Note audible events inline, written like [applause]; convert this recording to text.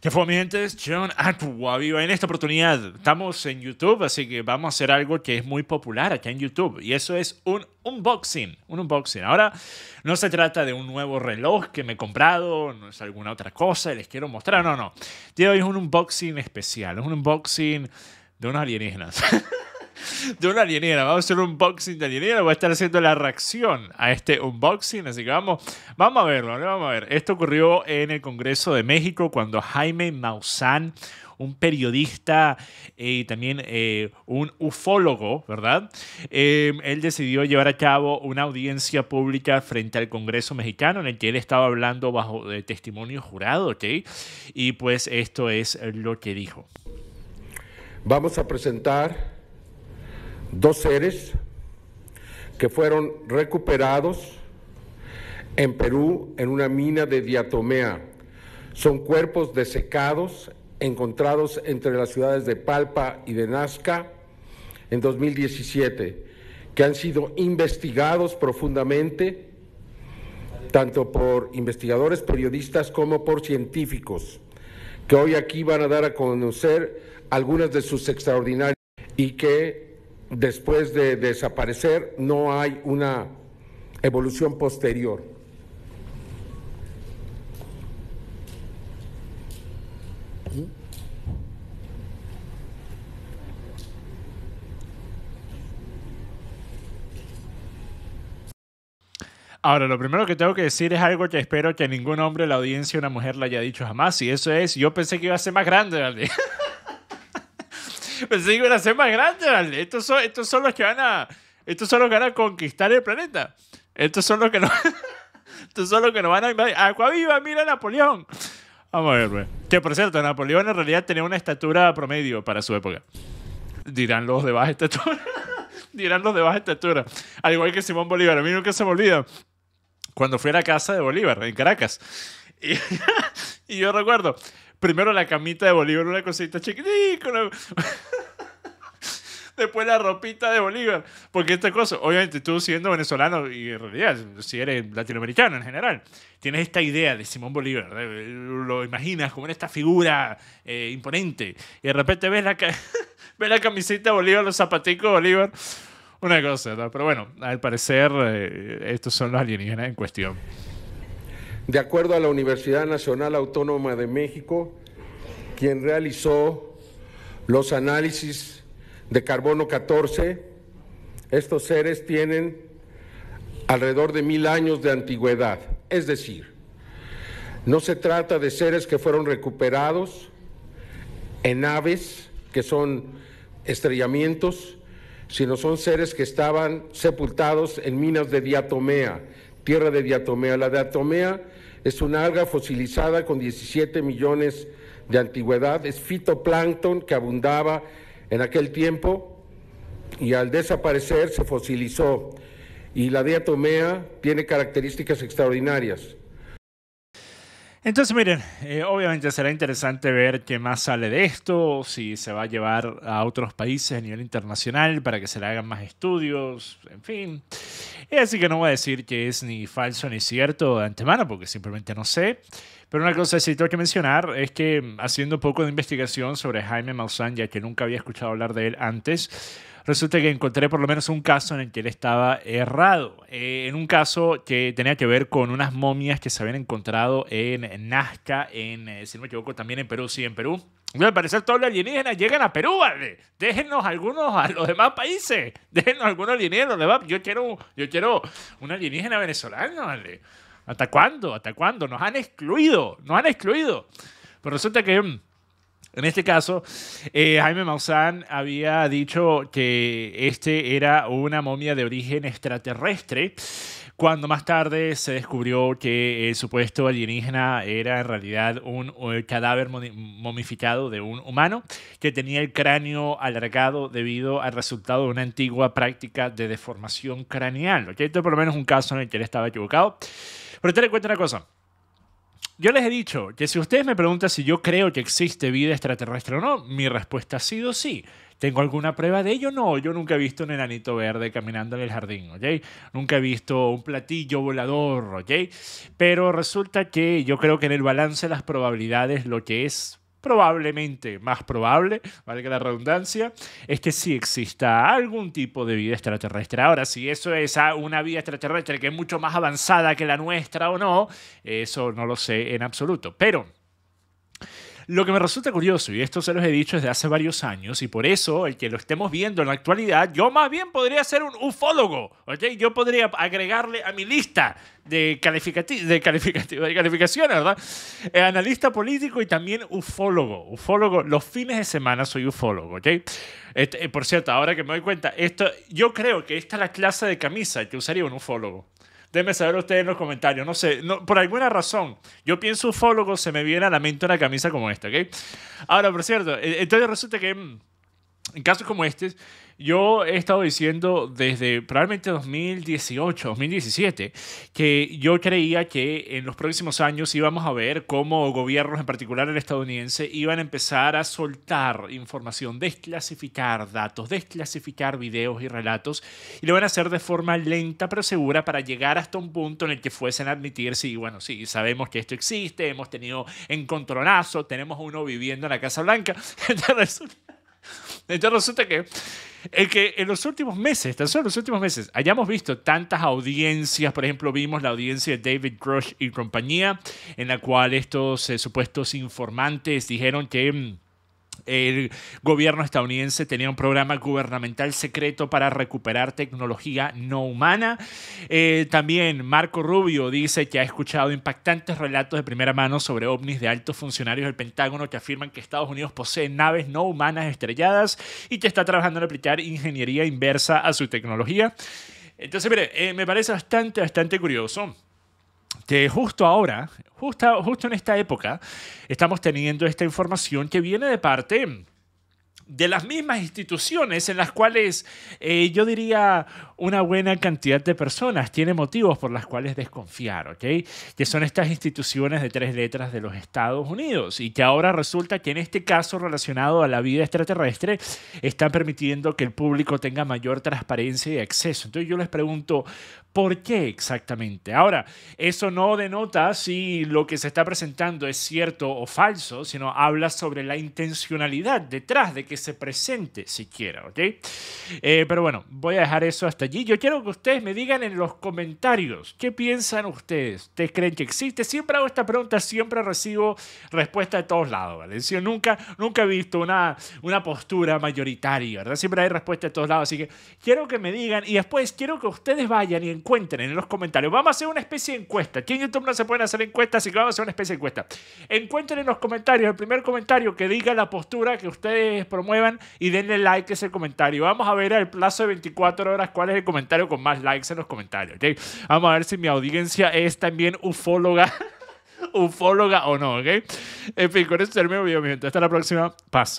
¿Qué fue mi gente, John En esta oportunidad estamos en YouTube, así que vamos a hacer algo que es muy popular acá en YouTube. Y eso es un unboxing. Un unboxing. Ahora, no se trata de un nuevo reloj que me he comprado, no es alguna otra cosa, les quiero mostrar. No, no. De hoy es un unboxing especial, es un unboxing de unos alienígenas. [laughs] [laughs] de una alienera, Vamos a hacer un unboxing de alienera Voy a estar haciendo la reacción a este unboxing. Así que vamos, vamos a verlo. Vamos a ver. Esto ocurrió en el Congreso de México cuando Jaime Maussan, un periodista eh, y también eh, un ufólogo, ¿verdad? Eh, él decidió llevar a cabo una audiencia pública frente al Congreso mexicano en el que él estaba hablando bajo testimonio jurado, ¿ok? Y pues esto es lo que dijo. Vamos a presentar dos seres que fueron recuperados en Perú en una mina de diatomea. Son cuerpos desecados encontrados entre las ciudades de Palpa y de Nazca en 2017, que han sido investigados profundamente tanto por investigadores, periodistas como por científicos, que hoy aquí van a dar a conocer algunas de sus extraordinarias y que después de desaparecer no hay una evolución posterior. Ahora, lo primero que tengo que decir es algo que espero que ningún hombre de la audiencia una mujer le haya dicho jamás, y eso es, yo pensé que iba a ser más grande, [laughs] [laughs] Pensé que iban a ser más grandes, Estos son, estos son los que van a. Estos son los que van a conquistar el planeta. Estos son los que no [laughs] estos son los que nos van a invadir. viva ¡Mira Napoleón! Vamos a ver, güey. Pues. Que por cierto, Napoleón en realidad tenía una estatura promedio para su época. Dirán los de baja estatura. [laughs] Dirán los de baja estatura. Al igual que Simón Bolívar. A mí nunca se me olvida. Cuando fui a la casa de Bolívar, en Caracas. Y, y yo recuerdo Primero la camita de Bolívar, una cosita chiquitica. [laughs] Después la ropita de Bolívar. Porque esta cosa, obviamente tú siendo venezolano y en realidad si eres latinoamericano en general, tienes esta idea de Simón Bolívar. Lo imaginas como en esta figura eh, imponente. Y de repente ves la, [laughs] ves la camiseta de Bolívar, los zapaticos de Bolívar una cosa, pero bueno, al parecer eh, estos son los alienígenas en cuestión de acuerdo a la Universidad Nacional Autónoma de México, quien realizó los análisis de carbono 14, estos seres tienen alrededor de mil años de antigüedad. Es decir, no se trata de seres que fueron recuperados en aves, que son estrellamientos, sino son seres que estaban sepultados en minas de diatomea, tierra de diatomea. La diatomea es una alga fosilizada con 17 millones de antigüedad, es fitoplancton que abundaba en aquel tiempo y al desaparecer se fosilizó. Y la diatomea tiene características extraordinarias. Entonces, miren, eh, obviamente será interesante ver qué más sale de esto, si se va a llevar a otros países a nivel internacional para que se le hagan más estudios, en fin. así que no voy a decir que es ni falso ni cierto de antemano, porque simplemente no sé. Pero una cosa que sí tengo que mencionar es que mm, haciendo poco de investigación sobre Jaime Maussan, ya que nunca había escuchado hablar de él antes, resulta que encontré por lo menos un caso en el que él estaba errado. Eh, en un caso que tenía que ver con unas momias que se habían encontrado en Nazca, en, eh, si no me equivoco, también en Perú, sí, en Perú. Al parecer todos los alienígenas llegan a Perú, ¿vale? Déjenos algunos a los demás países. Déjenos algunos alienígenas Yo quiero, yo quiero un alienígena venezolano, ¿vale? ¿Hasta cuándo? ¿Hasta cuándo? Nos han excluido. Nos han excluido. Pero resulta que mm, en este caso, eh, Jaime Maussan había dicho que este era una momia de origen extraterrestre, cuando más tarde se descubrió que el supuesto alienígena era en realidad un eh, cadáver momificado de un humano que tenía el cráneo alargado debido al resultado de una antigua práctica de deformación craneal. ¿ok? Esto por lo menos un caso en el que él estaba equivocado. Pero te le cuenta una cosa. Yo les he dicho que si ustedes me preguntan si yo creo que existe vida extraterrestre o no, mi respuesta ha sido sí. ¿Tengo alguna prueba de ello? No, yo nunca he visto un enanito verde caminando en el jardín, ¿ok? Nunca he visto un platillo volador, ¿ok? Pero resulta que yo creo que en el balance de las probabilidades lo que es probablemente más probable, que la redundancia, es que sí exista algún tipo de vida extraterrestre. Ahora, si eso es una vida extraterrestre que es mucho más avanzada que la nuestra o no, eso no lo sé en absoluto. Pero lo que me resulta curioso, y esto se los he dicho desde hace varios años, y por eso el que lo estemos viendo en la actualidad, yo más bien podría ser un ufólogo, ¿ok? Yo podría agregarle a mi lista de, calificati de, de calificaciones, ¿verdad? Eh, analista político y también ufólogo. Ufólogo, los fines de semana soy ufólogo, ¿ok? Este, eh, por cierto, ahora que me doy cuenta, esto, yo creo que esta es la clase de camisa que usaría un ufólogo. Déjenme saber ustedes en los comentarios. No sé, no, por alguna razón, yo pienso ufólogo, se me viene a la mente una camisa como esta, ¿ok? Ahora, por cierto, eh, entonces resulta que mm, en casos como este, yo he estado diciendo desde probablemente 2018, 2017, que yo creía que en los próximos años íbamos a ver cómo gobiernos, en particular el estadounidense, iban a empezar a soltar información, desclasificar datos, desclasificar videos y relatos, y lo van a hacer de forma lenta pero segura para llegar hasta un punto en el que fuesen a admitir, sí, bueno, sí, sabemos que esto existe, hemos tenido encontronazos, tenemos uno viviendo en la Casa Blanca, [laughs] Entonces [laughs] resulta que, que en los últimos meses, tan solo en los últimos meses, hayamos visto tantas audiencias, por ejemplo, vimos la audiencia de David Grush y compañía, en la cual estos eh, supuestos informantes dijeron que mm, el gobierno estadounidense tenía un programa gubernamental secreto para recuperar tecnología no humana. Eh, también Marco Rubio dice que ha escuchado impactantes relatos de primera mano sobre ovnis de altos funcionarios del Pentágono que afirman que Estados Unidos posee naves no humanas estrelladas y que está trabajando en aplicar ingeniería inversa a su tecnología. Entonces, mire, eh, me parece bastante, bastante curioso que justo ahora, justo, justo en esta época, estamos teniendo esta información que viene de parte de las mismas instituciones en las cuales eh, yo diría una buena cantidad de personas tiene motivos por las cuales desconfiar, ¿ok? Que son estas instituciones de tres letras de los Estados Unidos y que ahora resulta que en este caso relacionado a la vida extraterrestre están permitiendo que el público tenga mayor transparencia y acceso. Entonces yo les pregunto, ¿por qué exactamente? Ahora, eso no denota si lo que se está presentando es cierto o falso, sino habla sobre la intencionalidad detrás de que se presente siquiera, ¿ok? Eh, pero bueno, voy a dejar eso hasta allí. Yo quiero que ustedes me digan en los comentarios qué piensan ustedes. ¿Ustedes creen que existe? Siempre hago esta pregunta, siempre recibo respuesta de todos lados, ¿vale? nunca, nunca he visto una, una postura mayoritaria, ¿verdad? Siempre hay respuesta de todos lados, así que quiero que me digan y después quiero que ustedes vayan y encuentren en los comentarios. Vamos a hacer una especie de encuesta. Aquí en YouTube no se pueden hacer encuestas, así que vamos a hacer una especie de encuesta. Encuentren en los comentarios, el primer comentario que diga la postura que ustedes promueven muevan y denle like ese comentario. Vamos a ver al plazo de 24 horas cuál es el comentario con más likes en los comentarios. Vamos a ver si mi audiencia es también ufóloga. [laughs] ufóloga o no, ¿ok? En fin, con eso termino el video, mi Hasta la próxima. Paz.